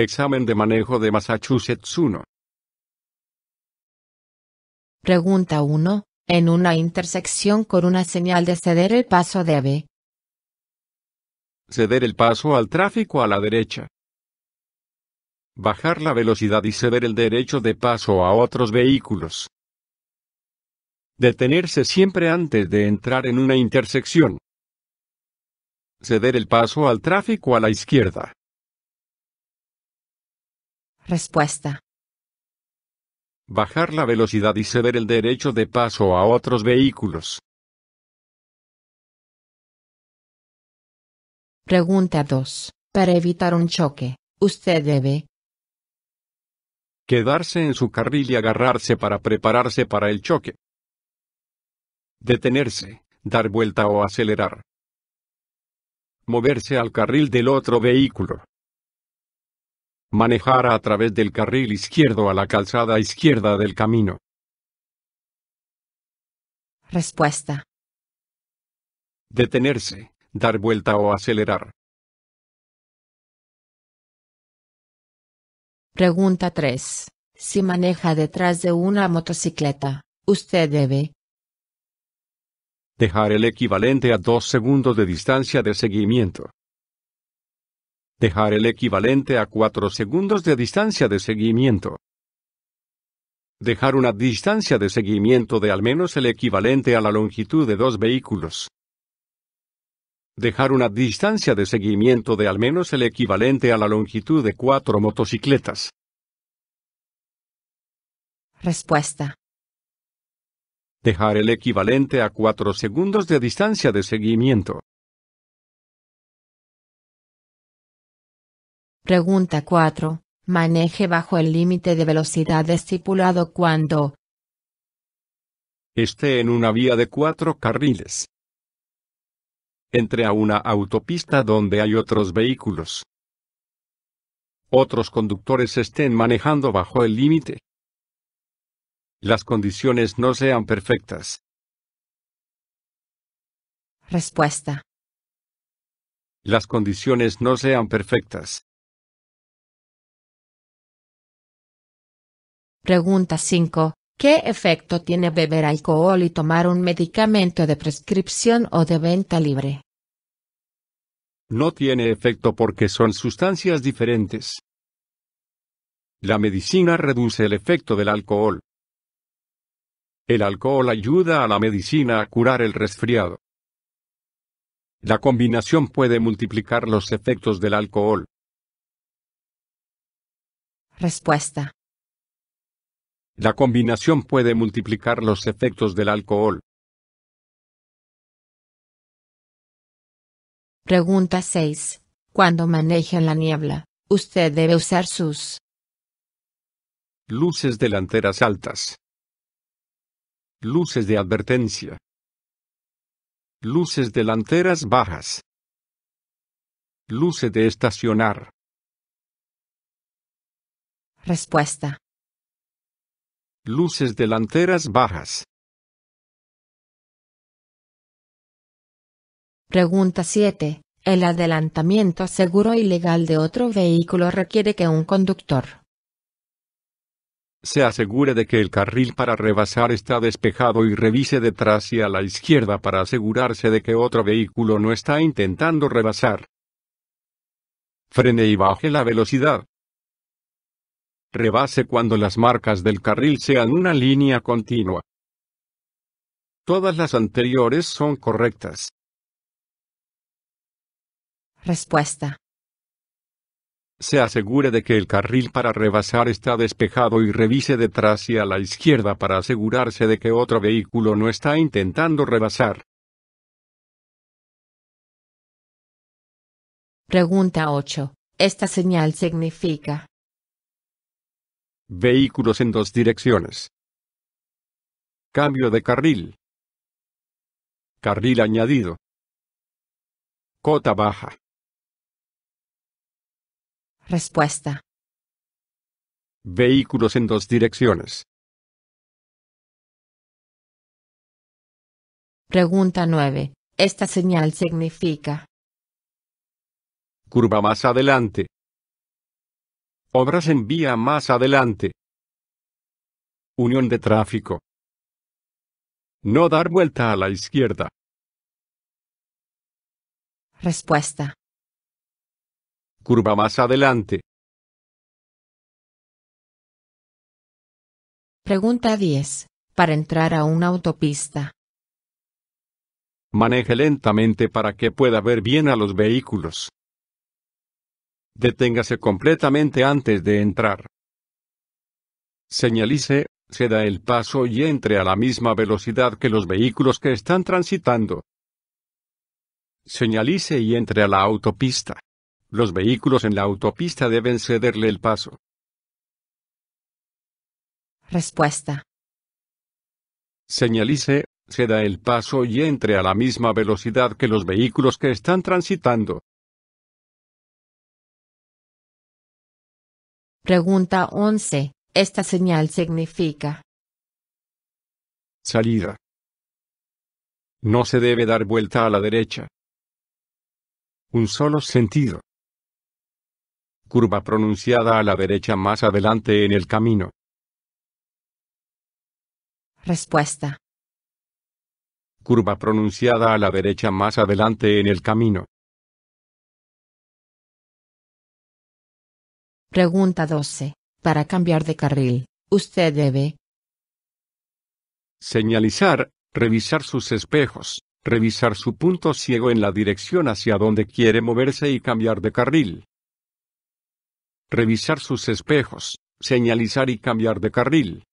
Examen de manejo de Massachusetts 1. Pregunta 1. En una intersección con una señal de ceder el paso debe. Ceder el paso al tráfico a la derecha. Bajar la velocidad y ceder el derecho de paso a otros vehículos. Detenerse siempre antes de entrar en una intersección. Ceder el paso al tráfico a la izquierda. Respuesta. Bajar la velocidad y ceder el derecho de paso a otros vehículos. Pregunta 2. Para evitar un choque, usted debe quedarse en su carril y agarrarse para prepararse para el choque. Detenerse, dar vuelta o acelerar. Moverse al carril del otro vehículo manejar a través del carril izquierdo a la calzada izquierda del camino. Respuesta. Detenerse, dar vuelta o acelerar. Pregunta 3. Si maneja detrás de una motocicleta, usted debe dejar el equivalente a dos segundos de distancia de seguimiento dejar el equivalente a 4 segundos de distancia de seguimiento. Dejar una distancia de seguimiento de al menos el equivalente a la longitud de dos vehículos. Dejar una distancia de seguimiento de al menos el equivalente a la longitud de cuatro motocicletas. Respuesta. Dejar el equivalente a 4 segundos de distancia de seguimiento. Pregunta 4. Maneje bajo el límite de velocidad estipulado cuando esté en una vía de cuatro carriles. Entre a una autopista donde hay otros vehículos. Otros conductores estén manejando bajo el límite. Las condiciones no sean perfectas. Respuesta. Las condiciones no sean perfectas. Pregunta 5. ¿Qué efecto tiene beber alcohol y tomar un medicamento de prescripción o de venta libre? No tiene efecto porque son sustancias diferentes. La medicina reduce el efecto del alcohol. El alcohol ayuda a la medicina a curar el resfriado. La combinación puede multiplicar los efectos del alcohol. Respuesta. La combinación puede multiplicar los efectos del alcohol. Pregunta 6. Cuando maneja la niebla, usted debe usar sus luces delanteras altas, luces de advertencia, luces delanteras bajas, luces de estacionar. Respuesta. Luces delanteras bajas. Pregunta 7. El adelantamiento seguro y legal de otro vehículo requiere que un conductor se asegure de que el carril para rebasar está despejado y revise detrás y a la izquierda para asegurarse de que otro vehículo no está intentando rebasar. Frene y baje la velocidad rebase cuando las marcas del carril sean una línea continua. Todas las anteriores son correctas. Respuesta. Se asegure de que el carril para rebasar está despejado y revise detrás y a la izquierda para asegurarse de que otro vehículo no está intentando rebasar. Pregunta 8. Esta señal significa Vehículos en dos direcciones. Cambio de carril. Carril añadido. Cota baja. Respuesta. Vehículos en dos direcciones. Pregunta 9. Esta señal significa. Curva más adelante. Obras en vía más adelante. Unión de tráfico. No dar vuelta a la izquierda. Respuesta. Curva más adelante. Pregunta 10. Para entrar a una autopista. Maneje lentamente para que pueda ver bien a los vehículos. Deténgase completamente antes de entrar. Señalice, se da el paso y entre a la misma velocidad que los vehículos que están transitando. Señalice y entre a la autopista. Los vehículos en la autopista deben cederle el paso. Respuesta. Señalice, se da el paso y entre a la misma velocidad que los vehículos que están transitando. Pregunta 11. Esta señal significa salida. No se debe dar vuelta a la derecha. Un solo sentido. Curva pronunciada a la derecha más adelante en el camino. Respuesta. Curva pronunciada a la derecha más adelante en el camino. Pregunta 12. Para cambiar de carril, usted debe señalizar, revisar sus espejos, revisar su punto ciego en la dirección hacia donde quiere moverse y cambiar de carril. Revisar sus espejos, señalizar y cambiar de carril.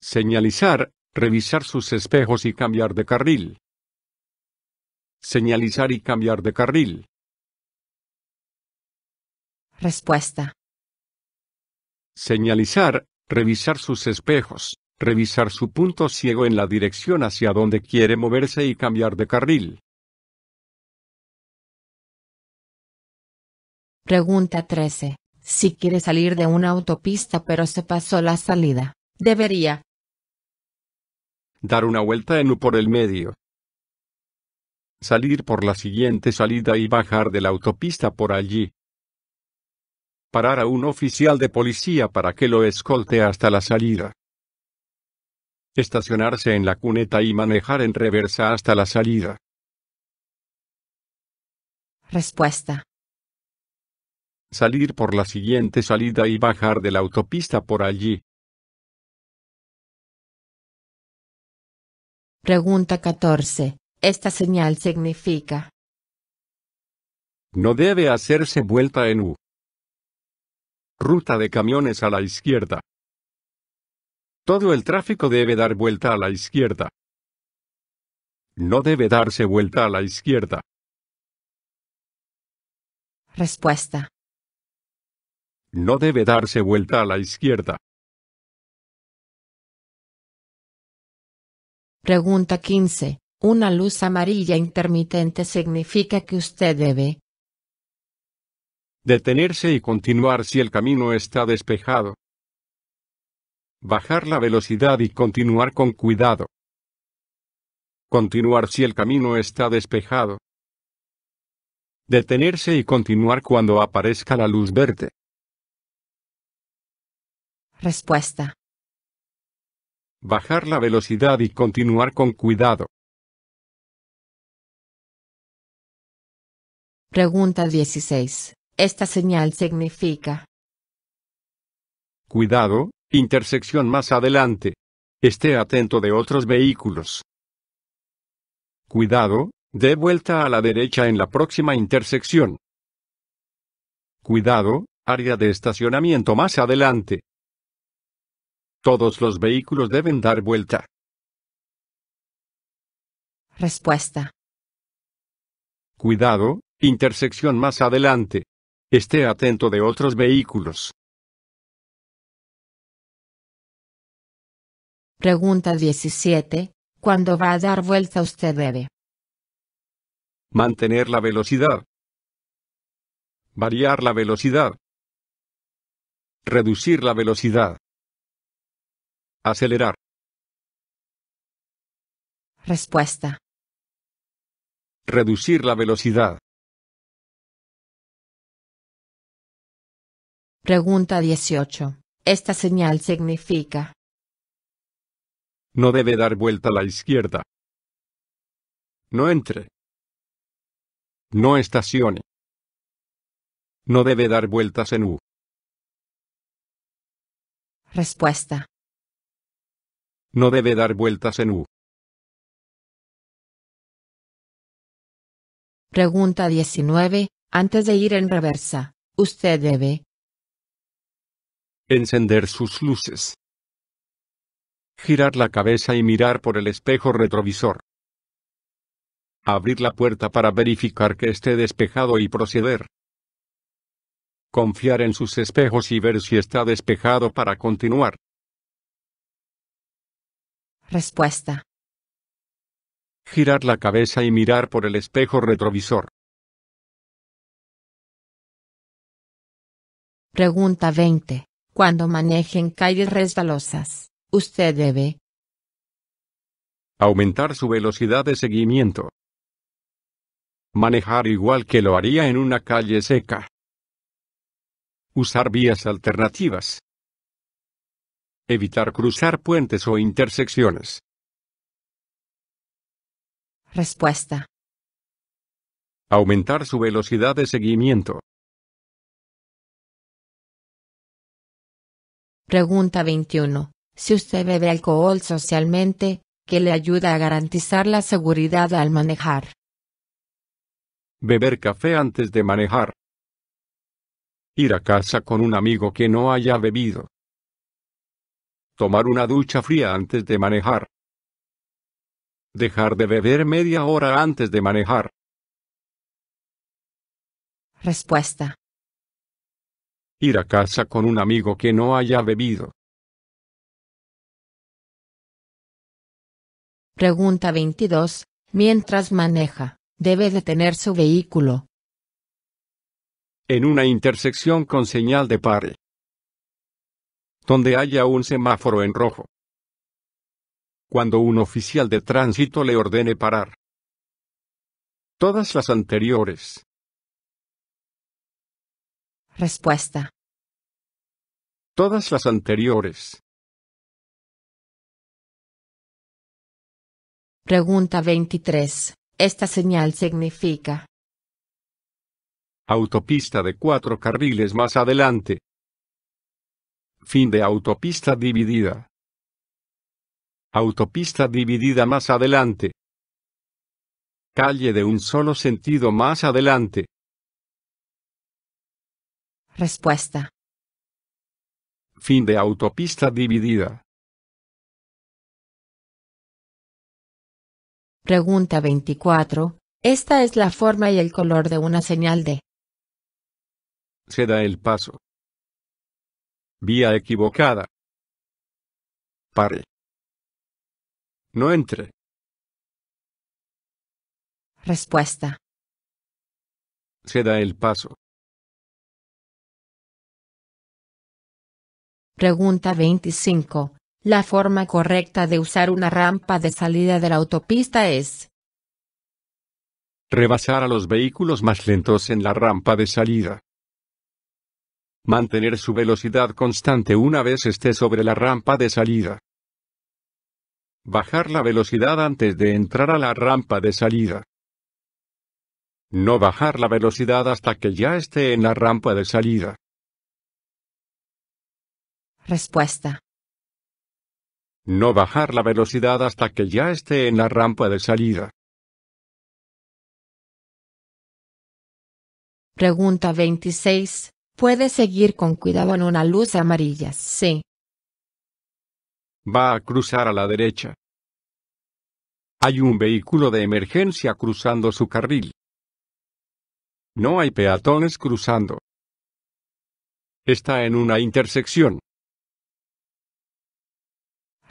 Señalizar, revisar sus espejos y cambiar de carril. Señalizar y cambiar de carril. Respuesta. Señalizar, revisar sus espejos, revisar su punto ciego en la dirección hacia donde quiere moverse y cambiar de carril. Pregunta 13. Si quiere salir de una autopista pero se pasó la salida, debería dar una vuelta en U por el medio, salir por la siguiente salida y bajar de la autopista por allí parar a un oficial de policía para que lo escolte hasta la salida. Estacionarse en la cuneta y manejar en reversa hasta la salida. Respuesta. Salir por la siguiente salida y bajar de la autopista por allí. Pregunta 14. Esta señal significa. No debe hacerse vuelta en U. Ruta de camiones a la izquierda. Todo el tráfico debe dar vuelta a la izquierda. No debe darse vuelta a la izquierda. Respuesta. No debe darse vuelta a la izquierda. Pregunta 15. Una luz amarilla intermitente significa que usted debe detenerse y continuar si el camino está despejado. Bajar la velocidad y continuar con cuidado. Continuar si el camino está despejado. Detenerse y continuar cuando aparezca la luz verde. Respuesta. Bajar la velocidad y continuar con cuidado. Pregunta 16. Esta señal significa. Cuidado, intersección más adelante. Esté atento de otros vehículos. Cuidado, dé vuelta a la derecha en la próxima intersección. Cuidado, área de estacionamiento más adelante. Todos los vehículos deben dar vuelta. Respuesta. Cuidado, intersección más adelante. Esté atento de otros vehículos. Pregunta 17. ¿Cuándo va a dar vuelta usted debe mantener la velocidad, variar la velocidad, reducir la velocidad, acelerar. Respuesta. Reducir la velocidad. Pregunta 18. Esta señal significa. No debe dar vuelta a la izquierda. No entre. No estacione. No debe dar vueltas en U. Respuesta. No debe dar vueltas en U. Pregunta 19. Antes de ir en reversa, usted debe encender sus luces, girar la cabeza y mirar por el espejo retrovisor, abrir la puerta para verificar que esté despejado y proceder, confiar en sus espejos y ver si está despejado para continuar. Respuesta. Girar la cabeza y mirar por el espejo retrovisor. Pregunta 20. Cuando manejen calles resbalosas, usted debe aumentar su velocidad de seguimiento. Manejar igual que lo haría en una calle seca. Usar vías alternativas. Evitar cruzar puentes o intersecciones. Respuesta. Aumentar su velocidad de seguimiento. Pregunta 21. Si usted bebe alcohol socialmente, ¿qué le ayuda a garantizar la seguridad al manejar? Beber café antes de manejar. Ir a casa con un amigo que no haya bebido. Tomar una ducha fría antes de manejar. Dejar de beber media hora antes de manejar. Respuesta. Ir a casa con un amigo que no haya bebido. Pregunta 22. Mientras maneja, debe detener su vehículo. En una intersección con señal de pare. Donde haya un semáforo en rojo. Cuando un oficial de tránsito le ordene parar. Todas las anteriores. Respuesta. Todas las anteriores. Pregunta 23. Esta señal significa. Autopista de cuatro carriles más adelante. Fin de autopista dividida. Autopista dividida más adelante. Calle de un solo sentido más adelante. Respuesta. Fin de autopista dividida. Pregunta 24. Esta es la forma y el color de una señal de. Se da el paso. Vía equivocada. Pare. No entre. Respuesta. Se da el paso. Pregunta 25. La forma correcta de usar una rampa de salida de la autopista es rebasar a los vehículos más lentos en la rampa de salida. Mantener su velocidad constante una vez esté sobre la rampa de salida. Bajar la velocidad antes de entrar a la rampa de salida. No bajar la velocidad hasta que ya esté en la rampa de salida. Respuesta. No bajar la velocidad hasta que ya esté en la rampa de salida. Pregunta 26. ¿Puede seguir con cuidado en una luz amarilla? Sí. Va a cruzar a la derecha. Hay un vehículo de emergencia cruzando su carril. No hay peatones cruzando. Está en una intersección.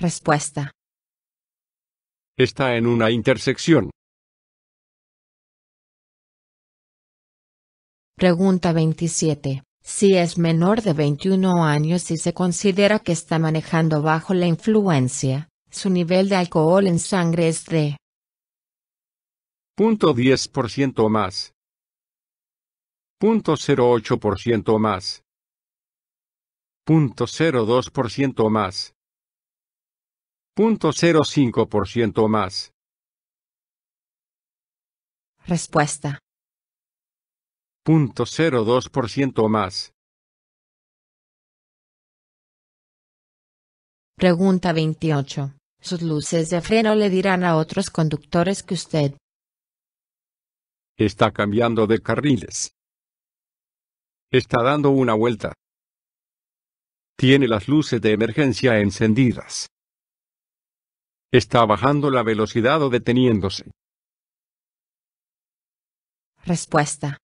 Respuesta. Está en una intersección. Pregunta 27. Si es menor de 21 años y se considera que está manejando bajo la influencia, su nivel de alcohol en sangre es de o más. o más. .02% más. 0.05% más. Respuesta. 0.02% más. Pregunta 28. Sus luces de freno le dirán a otros conductores que usted está cambiando de carriles. Está dando una vuelta. Tiene las luces de emergencia encendidas. Está bajando la velocidad o deteniéndose. Respuesta.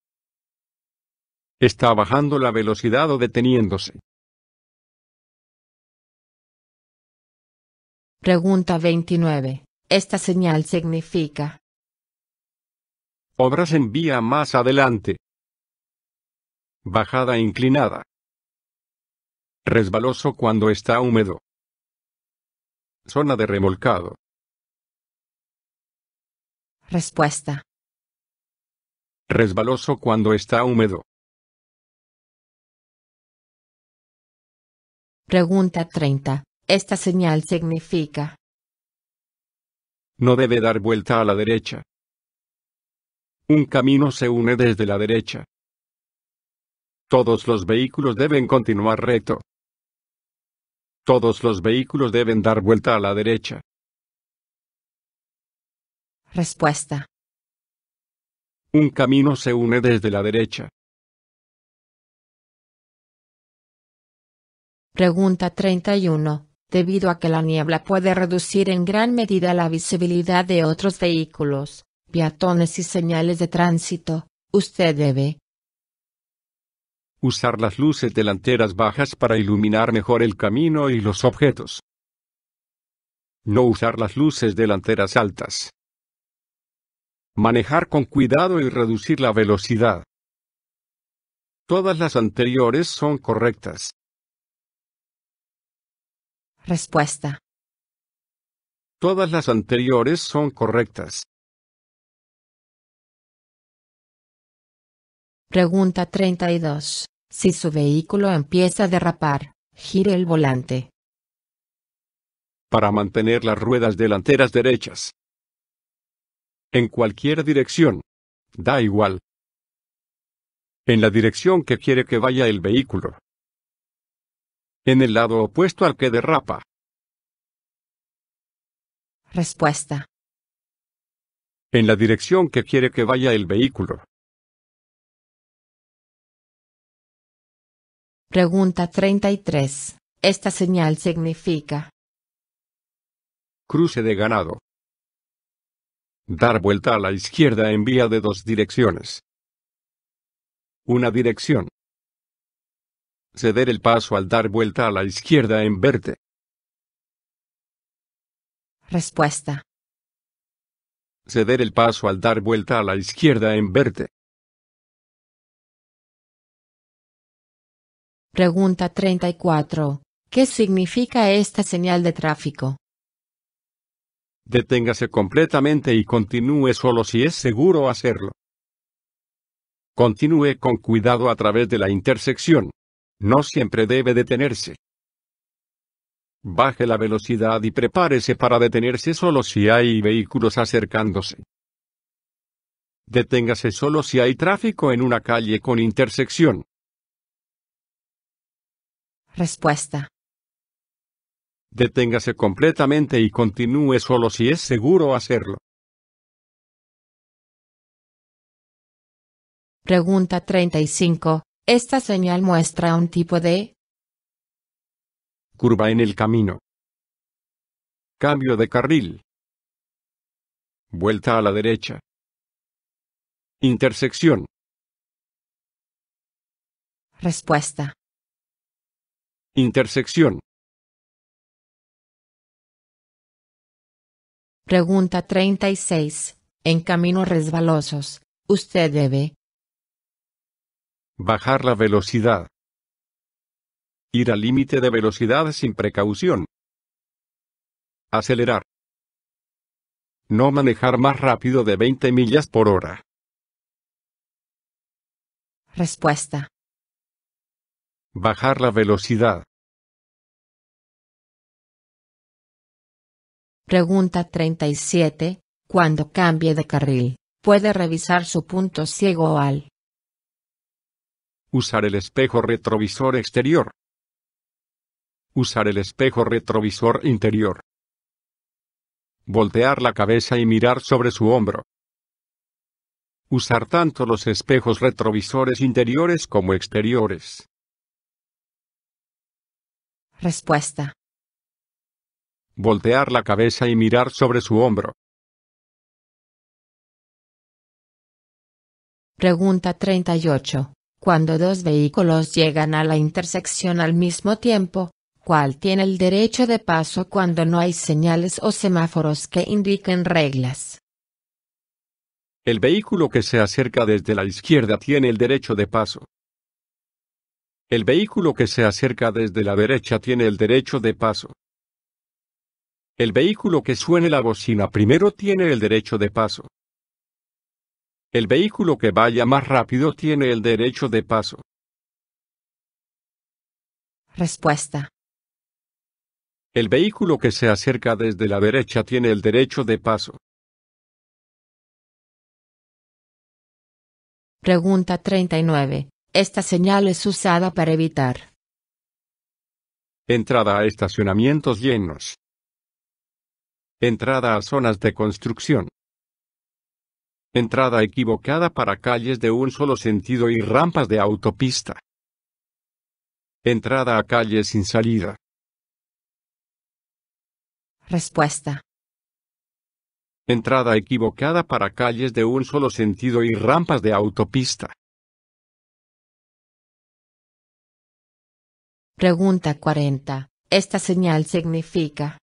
Está bajando la velocidad o deteniéndose. Pregunta 29. Esta señal significa. Obras en vía más adelante. Bajada inclinada. Resbaloso cuando está húmedo. Zona de remolcado. Respuesta. Resbaloso cuando está húmedo. Pregunta 30. Esta señal significa. No debe dar vuelta a la derecha. Un camino se une desde la derecha. Todos los vehículos deben continuar recto. Todos los vehículos deben dar vuelta a la derecha. Respuesta. Un camino se une desde la derecha. Pregunta 31. Debido a que la niebla puede reducir en gran medida la visibilidad de otros vehículos, peatones y señales de tránsito, usted debe Usar las luces delanteras bajas para iluminar mejor el camino y los objetos. No usar las luces delanteras altas. Manejar con cuidado y reducir la velocidad. Todas las anteriores son correctas. Respuesta. Todas las anteriores son correctas. Pregunta 32. Si su vehículo empieza a derrapar, gire el volante. Para mantener las ruedas delanteras derechas. En cualquier dirección. Da igual. En la dirección que quiere que vaya el vehículo. En el lado opuesto al que derrapa. Respuesta. En la dirección que quiere que vaya el vehículo. Pregunta 33. Esta señal significa. Cruce de ganado. Dar vuelta a la izquierda en vía de dos direcciones. Una dirección. Ceder el paso al dar vuelta a la izquierda en verte. Respuesta. Ceder el paso al dar vuelta a la izquierda en verte. Pregunta 34. ¿Qué significa esta señal de tráfico? Deténgase completamente y continúe solo si es seguro hacerlo. Continúe con cuidado a través de la intersección. No siempre debe detenerse. Baje la velocidad y prepárese para detenerse solo si hay vehículos acercándose. Deténgase solo si hay tráfico en una calle con intersección. Respuesta. Deténgase completamente y continúe solo si es seguro hacerlo. Pregunta 35. Esta señal muestra un tipo de curva en el camino. Cambio de carril. Vuelta a la derecha. Intersección. Respuesta. Intersección. Pregunta 36. En caminos resbalosos, usted debe bajar la velocidad, ir al límite de velocidad sin precaución, acelerar, no manejar más rápido de 20 millas por hora. Respuesta. Bajar la velocidad. Pregunta 37. Cuando cambie de carril, puede revisar su punto ciego al usar el espejo retrovisor exterior, usar el espejo retrovisor interior, voltear la cabeza y mirar sobre su hombro, usar tanto los espejos retrovisores interiores como exteriores. Respuesta. Voltear la cabeza y mirar sobre su hombro. Pregunta 38. Cuando dos vehículos llegan a la intersección al mismo tiempo, ¿cuál tiene el derecho de paso cuando no hay señales o semáforos que indiquen reglas? El vehículo que se acerca desde la izquierda tiene el derecho de paso. El vehículo que se acerca desde la derecha tiene el derecho de paso. El vehículo que suene la bocina primero tiene el derecho de paso. El vehículo que vaya más rápido tiene el derecho de paso. Respuesta. El vehículo que se acerca desde la derecha tiene el derecho de paso. Pregunta 39. Esta señal es usada para evitar entrada a estacionamientos llenos, entrada a zonas de construcción, entrada equivocada para calles de un solo sentido y rampas de autopista, entrada a calles sin salida. Respuesta. Entrada equivocada para calles de un solo sentido y rampas de autopista. Pregunta 40. Esta señal significa.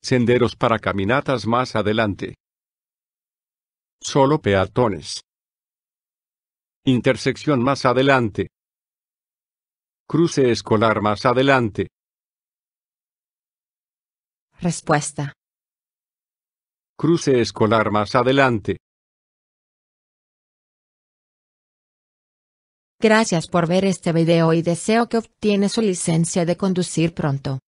Senderos para caminatas más adelante. Solo peatones. Intersección más adelante. Cruce escolar más adelante. Respuesta. Cruce escolar más adelante. Gracias por ver este video y deseo que obtiene su licencia de conducir pronto.